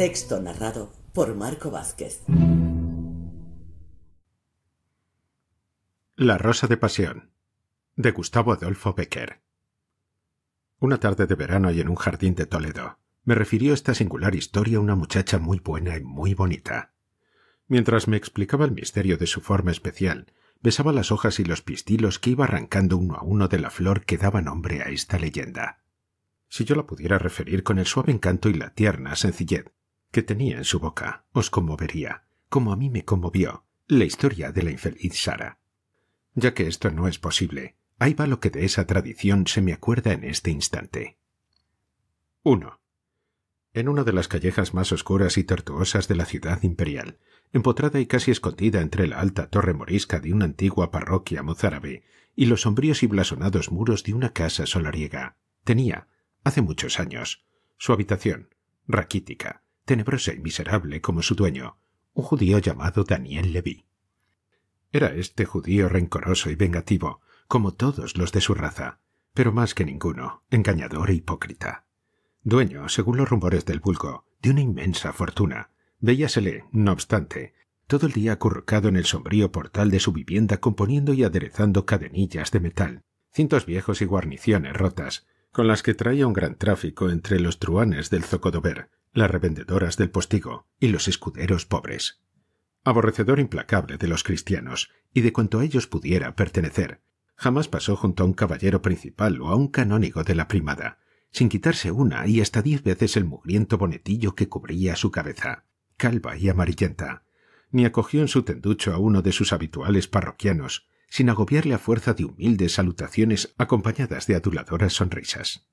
Texto narrado por Marco Vázquez. La Rosa de Pasión de Gustavo Adolfo Becker. Una tarde de verano y en un jardín de Toledo, me refirió esta singular historia una muchacha muy buena y muy bonita. Mientras me explicaba el misterio de su forma especial, besaba las hojas y los pistilos que iba arrancando uno a uno de la flor que daba nombre a esta leyenda. Si yo la pudiera referir con el suave encanto y la tierna sencillez que tenía en su boca os conmovería, como a mí me conmovió la historia de la infeliz Sara. Ya que esto no es posible, ahí va lo que de esa tradición se me acuerda en este instante. 1. En una de las callejas más oscuras y tortuosas de la ciudad imperial, empotrada y casi escondida entre la alta torre morisca de una antigua parroquia mozárabe y los sombríos y blasonados muros de una casa solariega, tenía, hace muchos años, su habitación, raquítica, tenebrosa y miserable como su dueño, un judío llamado Daniel Levy. Era este judío rencoroso y vengativo, como todos los de su raza, pero más que ninguno, engañador e hipócrita. Dueño, según los rumores del vulgo, de una inmensa fortuna, veíasele, no obstante, todo el día acurrucado en el sombrío portal de su vivienda componiendo y aderezando cadenillas de metal, cintos viejos y guarniciones rotas, con las que traía un gran tráfico entre los truanes del Zocodover, las revendedoras del postigo y los escuderos pobres. Aborrecedor implacable de los cristianos y de cuanto a ellos pudiera pertenecer, jamás pasó junto a un caballero principal o a un canónigo de la primada, sin quitarse una y hasta diez veces el mugriento bonetillo que cubría su cabeza, calva y amarillenta, ni acogió en su tenducho a uno de sus habituales parroquianos, sin agobiarle a fuerza de humildes salutaciones acompañadas de aduladoras sonrisas.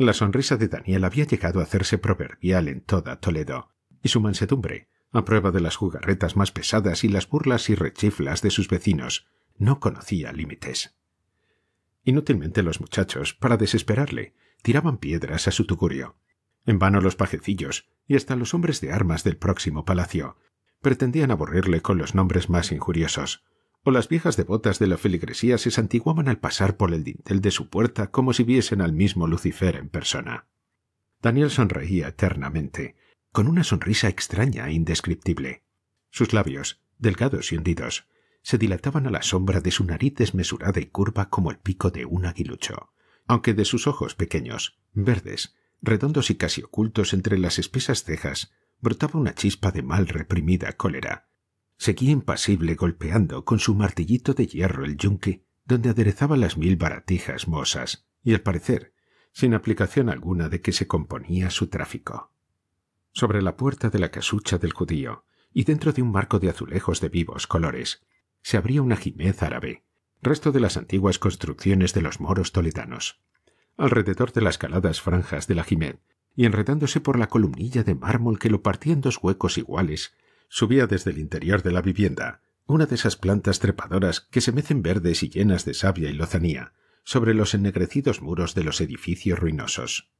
La sonrisa de Daniel había llegado a hacerse proverbial en toda Toledo, y su mansedumbre, a prueba de las jugarretas más pesadas y las burlas y rechiflas de sus vecinos, no conocía límites. Inútilmente los muchachos, para desesperarle, tiraban piedras a su tugurio. En vano los pajecillos y hasta los hombres de armas del próximo palacio pretendían aburrirle con los nombres más injuriosos, las viejas devotas de la feligresía se santiguaban al pasar por el dintel de su puerta como si viesen al mismo Lucifer en persona. Daniel sonreía eternamente, con una sonrisa extraña e indescriptible. Sus labios, delgados y hundidos, se dilataban a la sombra de su nariz desmesurada y curva como el pico de un aguilucho, aunque de sus ojos pequeños, verdes, redondos y casi ocultos entre las espesas cejas, brotaba una chispa de mal reprimida cólera, Seguía impasible golpeando con su martillito de hierro el yunque donde aderezaba las mil baratijas mosas, y al parecer, sin aplicación alguna de que se componía su tráfico. Sobre la puerta de la casucha del judío, y dentro de un marco de azulejos de vivos colores, se abría una jimez árabe, resto de las antiguas construcciones de los moros toletanos. Alrededor de las caladas franjas de la jimez, y enredándose por la columnilla de mármol que lo partía en dos huecos iguales, subía desde el interior de la vivienda, una de esas plantas trepadoras que se mecen verdes y llenas de savia y lozanía sobre los ennegrecidos muros de los edificios ruinosos.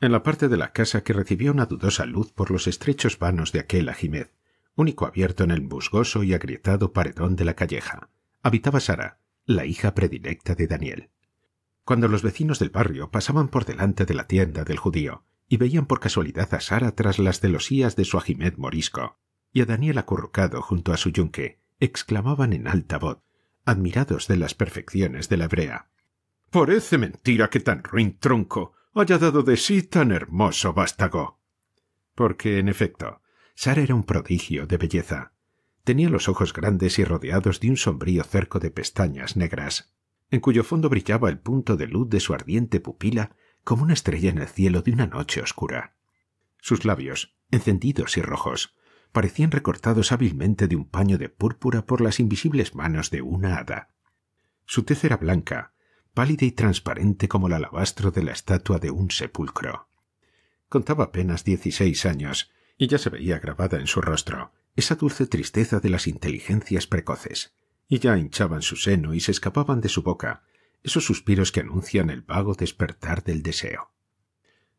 En la parte de la casa que recibió una dudosa luz por los estrechos vanos de aquel ajimez, único abierto en el musgoso y agrietado paredón de la calleja, habitaba Sara, la hija predilecta de Daniel. Cuando los vecinos del barrio pasaban por delante de la tienda del judío, y veían por casualidad a Sara tras las celosías de su ajimed morisco, y a Daniel acurrucado junto a su yunque, exclamaban en alta voz, admirados de las perfecciones de la brea. Parece mentira que tan ruin tronco haya dado de sí tan hermoso vástago. Porque, en efecto, Sara era un prodigio de belleza. Tenía los ojos grandes y rodeados de un sombrío cerco de pestañas negras, en cuyo fondo brillaba el punto de luz de su ardiente pupila como una estrella en el cielo de una noche oscura. Sus labios, encendidos y rojos, parecían recortados hábilmente de un paño de púrpura por las invisibles manos de una hada. Su tez era blanca, pálida y transparente como el alabastro de la estatua de un sepulcro. Contaba apenas dieciséis años, y ya se veía grabada en su rostro esa dulce tristeza de las inteligencias precoces, y ya hinchaban su seno y se escapaban de su boca, esos suspiros que anuncian el vago despertar del deseo.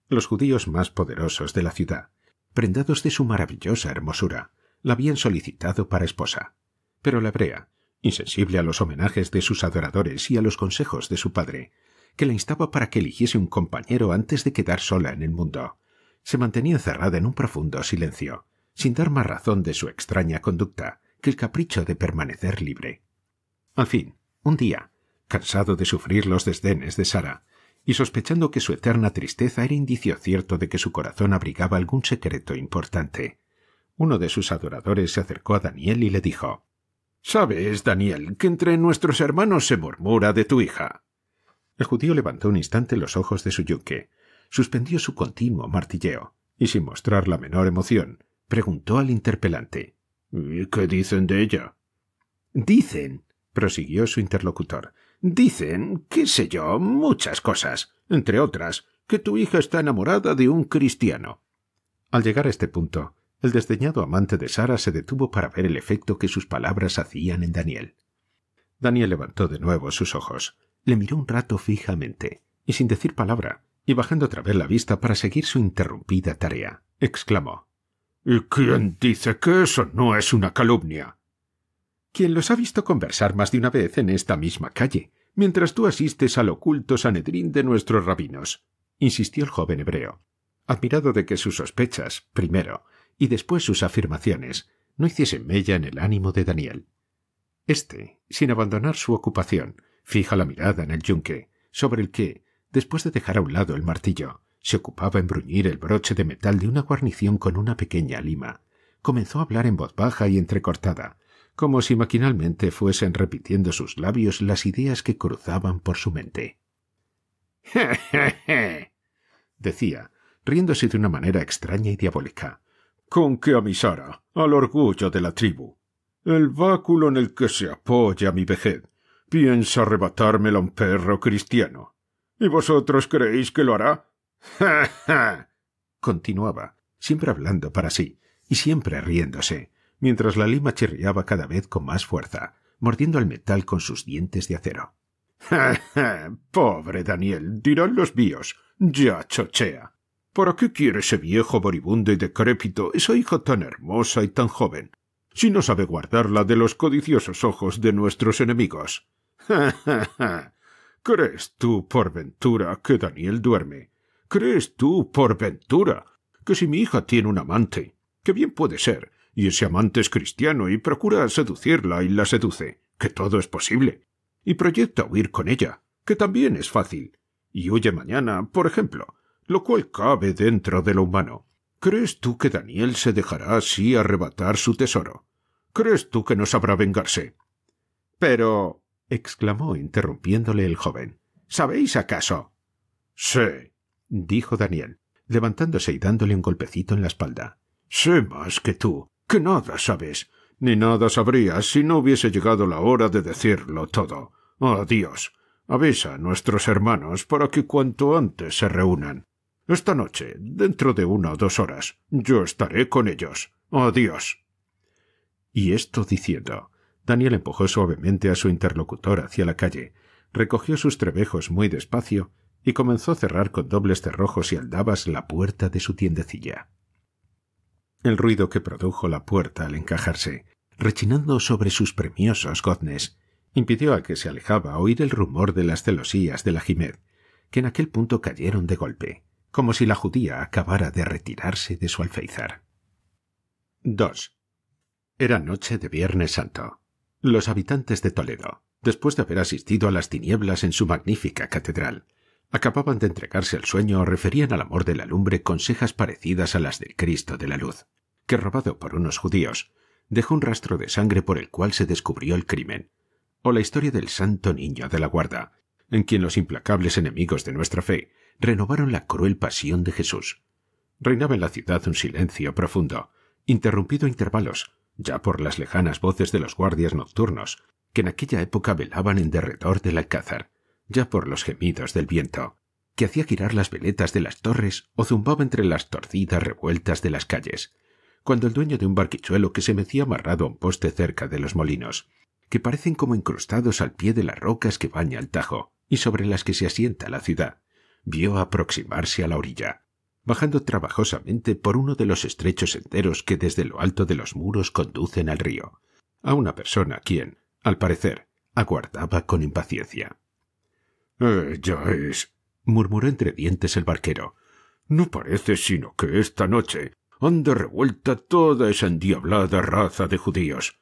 Los judíos más poderosos de la ciudad, prendados de su maravillosa hermosura, la habían solicitado para esposa. Pero la hebrea, insensible a los homenajes de sus adoradores y a los consejos de su padre, que la instaba para que eligiese un compañero antes de quedar sola en el mundo, se mantenía encerrada en un profundo silencio, sin dar más razón de su extraña conducta que el capricho de permanecer libre. Al fin, un día, cansado de sufrir los desdenes de Sara, y sospechando que su eterna tristeza era indicio cierto de que su corazón abrigaba algún secreto importante. Uno de sus adoradores se acercó a Daniel y le dijo Sabes, Daniel, que entre nuestros hermanos se murmura de tu hija. El judío levantó un instante los ojos de su yunque, suspendió su continuo martilleo, y sin mostrar la menor emoción, preguntó al interpelante ¿Y qué dicen de ella? Dicen, prosiguió su interlocutor, Dicen, qué sé yo, muchas cosas, entre otras, que tu hija está enamorada de un cristiano. Al llegar a este punto, el desdeñado amante de Sara se detuvo para ver el efecto que sus palabras hacían en Daniel. Daniel levantó de nuevo sus ojos, le miró un rato fijamente, y sin decir palabra, y bajando otra vez la vista para seguir su interrumpida tarea, exclamó ¿Y quién dice que eso no es una calumnia? quien los ha visto conversar más de una vez en esta misma calle, mientras tú asistes al oculto Sanedrín de nuestros rabinos, insistió el joven hebreo, admirado de que sus sospechas, primero, y después sus afirmaciones, no hiciesen mella en el ánimo de Daniel. Este, sin abandonar su ocupación, fija la mirada en el yunque, sobre el que, después de dejar a un lado el martillo, se ocupaba en bruñir el broche de metal de una guarnición con una pequeña lima. Comenzó a hablar en voz baja y entrecortada, como si maquinalmente fuesen repitiendo sus labios las ideas que cruzaban por su mente. Je, je, je, decía, riéndose de una manera extraña y diabólica. Con qué a al orgullo de la tribu. El báculo en el que se apoya mi vejez piensa arrebatármela un perro cristiano. ¿Y vosotros creéis que lo hará? continuaba, siempre hablando para sí y siempre riéndose, mientras la lima chirriaba cada vez con más fuerza, mordiendo el metal con sus dientes de acero. Ja, pobre Daniel, dirán los míos. Ya chochea. ¿Para qué quiere ese viejo moribundo y decrépito, esa hija tan hermosa y tan joven, si no sabe guardarla de los codiciosos ojos de nuestros enemigos? Ja, ja, ja. ¿Crees tú, por ventura, que Daniel duerme? ¿Crees tú, por ventura, que si mi hija tiene un amante, que bien puede ser, y ese amante es cristiano y procura seducirla y la seduce, que todo es posible, y proyecta huir con ella, que también es fácil, y huye mañana, por ejemplo, lo cual cabe dentro de lo humano. ¿Crees tú que Daniel se dejará así arrebatar su tesoro? ¿Crees tú que no sabrá vengarse? Pero. exclamó interrumpiéndole el joven. ¿Sabéis acaso? Sí, dijo Daniel, levantándose y dándole un golpecito en la espalda. Sé más que tú, que nada sabes, ni nada sabrías si no hubiese llegado la hora de decirlo todo. Adiós. Avisa a nuestros hermanos para que cuanto antes se reúnan. Esta noche, dentro de una o dos horas, yo estaré con ellos. Adiós. Y esto diciendo, Daniel empujó suavemente a su interlocutor hacia la calle, recogió sus trebejos muy despacio y comenzó a cerrar con dobles cerrojos y aldabas la puerta de su tiendecilla el ruido que produjo la puerta al encajarse, rechinando sobre sus premiosos goznes, impidió a que se alejaba oír el rumor de las celosías de la Jiméz, que en aquel punto cayeron de golpe, como si la judía acabara de retirarse de su alféizar. 2. Era noche de Viernes Santo. Los habitantes de Toledo, después de haber asistido a las tinieblas en su magnífica catedral, Acababan de entregarse al sueño o referían al amor de la lumbre consejas parecidas a las del Cristo de la Luz, que robado por unos judíos, dejó un rastro de sangre por el cual se descubrió el crimen, o la historia del santo niño de la guarda, en quien los implacables enemigos de nuestra fe renovaron la cruel pasión de Jesús. Reinaba en la ciudad un silencio profundo, interrumpido a intervalos, ya por las lejanas voces de los guardias nocturnos, que en aquella época velaban en derredor del alcázar ya por los gemidos del viento, que hacía girar las veletas de las torres o zumbaba entre las torcidas revueltas de las calles, cuando el dueño de un barquichuelo que se mecía amarrado a un poste cerca de los molinos, que parecen como incrustados al pie de las rocas que baña el Tajo y sobre las que se asienta la ciudad, vio aproximarse a la orilla, bajando trabajosamente por uno de los estrechos senderos que desde lo alto de los muros conducen al río, a una persona quien, al parecer, aguardaba con impaciencia. Ella eh, es murmuró entre dientes el barquero. No parece sino que esta noche anda revuelta toda esa endiablada raza de judíos.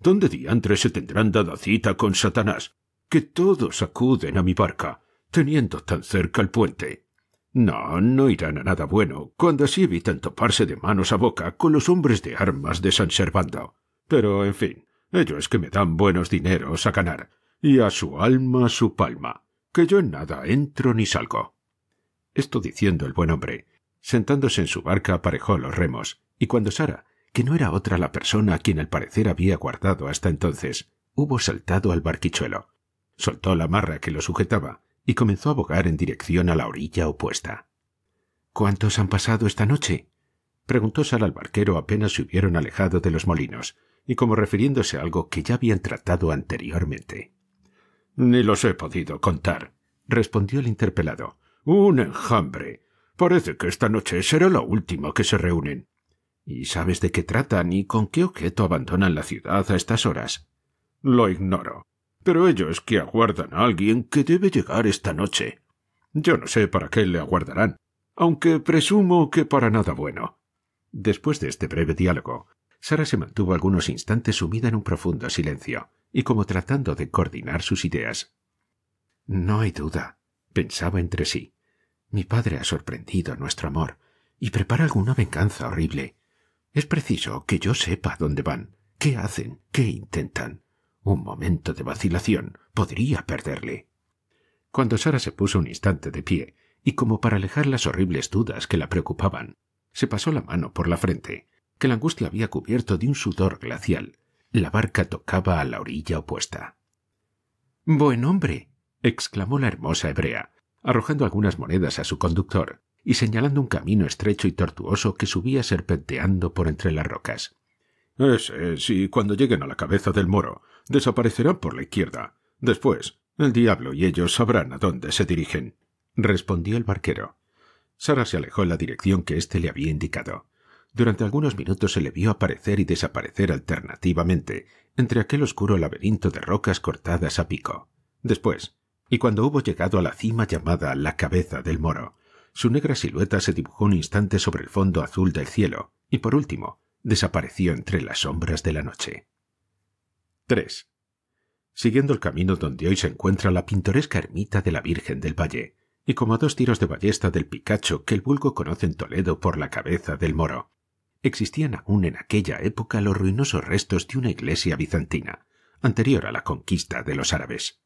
¿Dónde diantres se tendrán dada cita con Satanás? Que todos acuden a mi barca, teniendo tan cerca el puente. No, no irán a nada bueno, cuando así evitan toparse de manos a boca con los hombres de armas de San Servando. Pero, en fin, ellos que me dan buenos dineros a ganar, y a su alma su palma que yo en nada entro ni salgo. Esto diciendo el buen hombre, sentándose en su barca aparejó los remos, y cuando Sara, que no era otra la persona a quien al parecer había guardado hasta entonces, hubo saltado al barquichuelo, soltó la marra que lo sujetaba y comenzó a bogar en dirección a la orilla opuesta. ¿Cuántos han pasado esta noche? preguntó Sara al barquero apenas se hubieron alejado de los molinos, y como refiriéndose a algo que ya habían tratado anteriormente. Ni los he podido contar, respondió el interpelado. Un enjambre. Parece que esta noche será la última que se reúnen. ¿Y sabes de qué tratan y con qué objeto abandonan la ciudad a estas horas? Lo ignoro. Pero ellos que aguardan a alguien que debe llegar esta noche. Yo no sé para qué le aguardarán, aunque presumo que para nada bueno. Después de este breve diálogo, Sara se mantuvo algunos instantes sumida en un profundo silencio y como tratando de coordinar sus ideas. No hay duda, pensaba entre sí. Mi padre ha sorprendido nuestro amor y prepara alguna venganza horrible. Es preciso que yo sepa dónde van, qué hacen, qué intentan. Un momento de vacilación podría perderle. Cuando Sara se puso un instante de pie, y como para alejar las horribles dudas que la preocupaban, se pasó la mano por la frente, que la angustia había cubierto de un sudor glacial, la barca tocaba a la orilla opuesta. Buen hombre, exclamó la hermosa hebrea, arrojando algunas monedas a su conductor y señalando un camino estrecho y tortuoso que subía serpenteando por entre las rocas. Ese, eh, y cuando lleguen a la cabeza del moro, desaparecerán por la izquierda. Después, el diablo y ellos sabrán a dónde se dirigen, respondió el barquero. Sara se alejó en la dirección que éste le había indicado. Durante algunos minutos se le vio aparecer y desaparecer alternativamente entre aquel oscuro laberinto de rocas cortadas a pico. Después, y cuando hubo llegado a la cima llamada la cabeza del moro, su negra silueta se dibujó un instante sobre el fondo azul del cielo, y por último, desapareció entre las sombras de la noche. 3. Siguiendo el camino donde hoy se encuentra la pintoresca ermita de la Virgen del Valle, y como a dos tiros de ballesta del Picacho que el vulgo conoce en Toledo por la cabeza del moro, Existían aún en aquella época los ruinosos restos de una iglesia bizantina, anterior a la conquista de los árabes.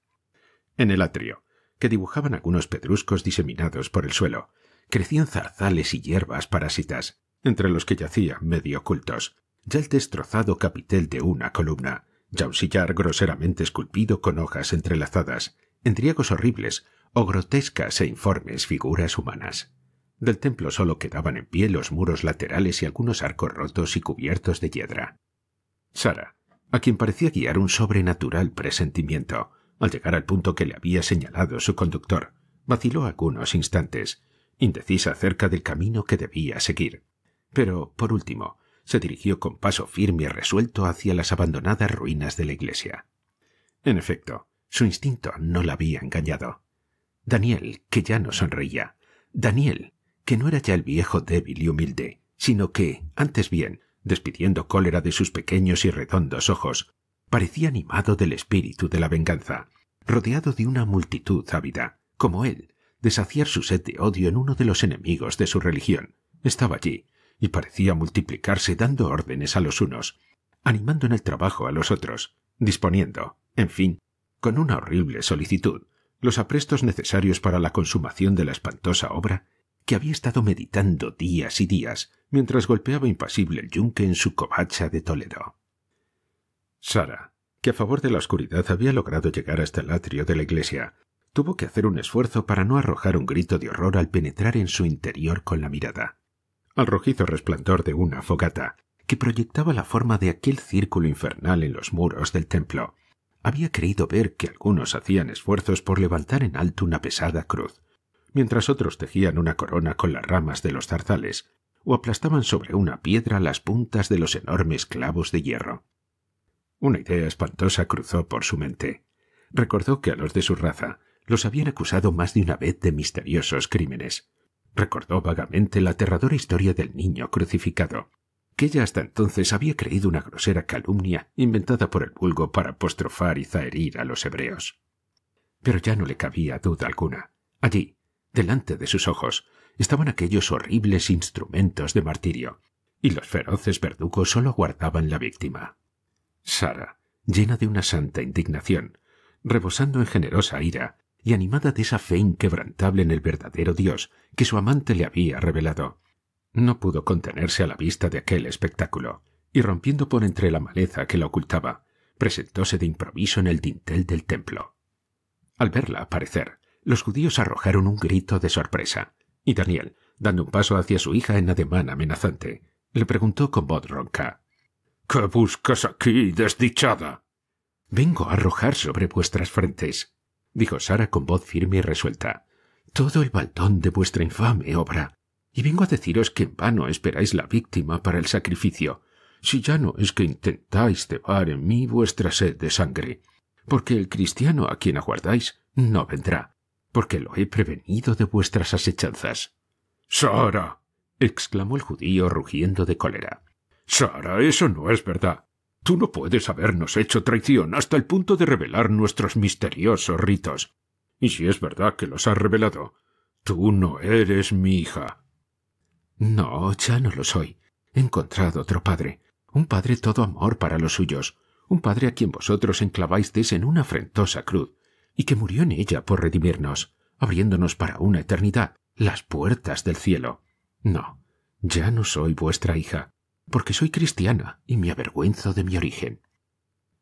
En el atrio, que dibujaban algunos pedruscos diseminados por el suelo, crecían zarzales y hierbas parásitas, entre los que yacían medio ocultos, ya el destrozado capitel de una columna, ya un sillar groseramente esculpido con hojas entrelazadas, endriagos horribles o grotescas e informes figuras humanas. Del templo solo quedaban en pie los muros laterales y algunos arcos rotos y cubiertos de hiedra. Sara, a quien parecía guiar un sobrenatural presentimiento, al llegar al punto que le había señalado su conductor, vaciló algunos instantes, indecisa acerca del camino que debía seguir. Pero, por último, se dirigió con paso firme y resuelto hacia las abandonadas ruinas de la iglesia. En efecto, su instinto no la había engañado. Daniel, que ya no sonreía, Daniel, que no era ya el viejo débil y humilde, sino que, antes bien, despidiendo cólera de sus pequeños y redondos ojos, parecía animado del espíritu de la venganza, rodeado de una multitud ávida, como él, de saciar su sed de odio en uno de los enemigos de su religión. Estaba allí, y parecía multiplicarse dando órdenes a los unos, animando en el trabajo a los otros, disponiendo, en fin, con una horrible solicitud, los aprestos necesarios para la consumación de la espantosa obra que había estado meditando días y días mientras golpeaba impasible el yunque en su covacha de Toledo. Sara, que a favor de la oscuridad había logrado llegar hasta el atrio de la iglesia, tuvo que hacer un esfuerzo para no arrojar un grito de horror al penetrar en su interior con la mirada. Al rojizo resplandor de una fogata, que proyectaba la forma de aquel círculo infernal en los muros del templo, había creído ver que algunos hacían esfuerzos por levantar en alto una pesada cruz, mientras otros tejían una corona con las ramas de los zarzales o aplastaban sobre una piedra las puntas de los enormes clavos de hierro. Una idea espantosa cruzó por su mente. Recordó que a los de su raza los habían acusado más de una vez de misteriosos crímenes. Recordó vagamente la aterradora historia del niño crucificado, que ella hasta entonces había creído una grosera calumnia inventada por el vulgo para apostrofar y zaherir a los hebreos. Pero ya no le cabía duda alguna. Allí, Delante de sus ojos estaban aquellos horribles instrumentos de martirio, y los feroces verdugos solo guardaban la víctima. Sara, llena de una santa indignación, rebosando en generosa ira y animada de esa fe inquebrantable en el verdadero Dios que su amante le había revelado, no pudo contenerse a la vista de aquel espectáculo, y rompiendo por entre la maleza que la ocultaba, presentóse de improviso en el dintel del templo. Al verla aparecer, los judíos arrojaron un grito de sorpresa, y Daniel, dando un paso hacia su hija en ademán amenazante, le preguntó con voz ronca ¿Qué buscas aquí, desdichada? Vengo a arrojar sobre vuestras frentes, dijo Sara con voz firme y resuelta, todo el baldón de vuestra infame obra, y vengo a deciros que en vano esperáis la víctima para el sacrificio, si ya no es que intentáis cebar en mí vuestra sed de sangre, porque el cristiano a quien aguardáis no vendrá, porque lo he prevenido de vuestras asechanzas. Sara. exclamó el judío rugiendo de cólera. Sara, eso no es verdad. Tú no puedes habernos hecho traición hasta el punto de revelar nuestros misteriosos ritos. Y si es verdad que los has revelado, tú no eres mi hija. No, ya no lo soy. He encontrado otro padre, un padre todo amor para los suyos, un padre a quien vosotros enclavasteis en una afrentosa cruz, y que murió en ella por redimirnos, abriéndonos para una eternidad las puertas del cielo. No, ya no soy vuestra hija, porque soy cristiana y me avergüenzo de mi origen.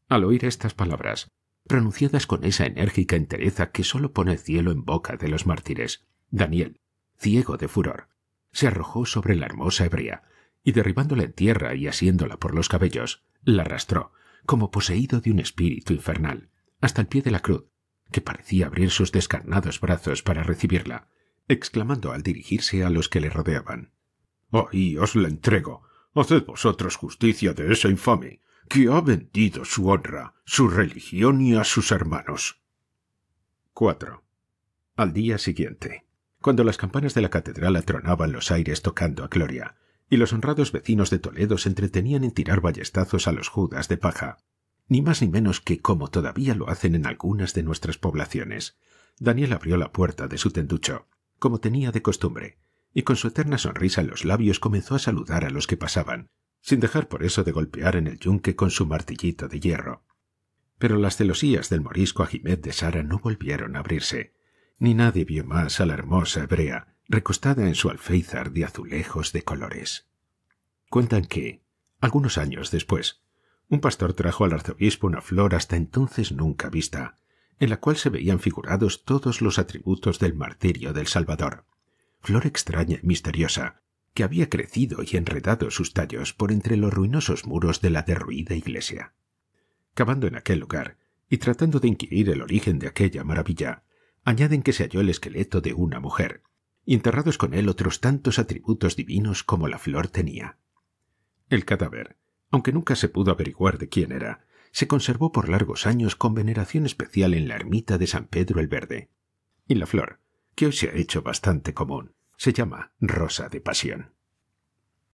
Al oír estas palabras, pronunciadas con esa enérgica entereza que sólo pone el cielo en boca de los mártires, Daniel, ciego de furor, se arrojó sobre la hermosa hebrea y derribándola en tierra y asiéndola por los cabellos, la arrastró, como poseído de un espíritu infernal, hasta el pie de la cruz, que parecía abrir sus descarnados brazos para recibirla, exclamando al dirigirse a los que le rodeaban. Ahí os la entrego. Haced vosotros justicia de esa infame, que ha vendido su honra, su religión y a sus hermanos. 4. Al día siguiente, cuando las campanas de la catedral atronaban los aires tocando a Gloria, y los honrados vecinos de Toledo se entretenían en tirar ballestazos a los judas de paja, ni más ni menos que como todavía lo hacen en algunas de nuestras poblaciones. Daniel abrió la puerta de su tenducho, como tenía de costumbre, y con su eterna sonrisa en los labios comenzó a saludar a los que pasaban, sin dejar por eso de golpear en el yunque con su martillito de hierro. Pero las celosías del morisco a de Sara no volvieron a abrirse, ni nadie vio más a la hermosa hebrea, recostada en su alféizar de azulejos de colores. Cuentan que, algunos años después, un pastor trajo al arzobispo una flor hasta entonces nunca vista, en la cual se veían figurados todos los atributos del martirio del Salvador. Flor extraña y misteriosa, que había crecido y enredado sus tallos por entre los ruinosos muros de la derruida iglesia. Cavando en aquel lugar y tratando de inquirir el origen de aquella maravilla, añaden que se halló el esqueleto de una mujer, enterrados con él otros tantos atributos divinos como la flor tenía. El cadáver, aunque nunca se pudo averiguar de quién era, se conservó por largos años con veneración especial en la ermita de San Pedro el Verde. Y la flor, que hoy se ha hecho bastante común, se llama rosa de pasión.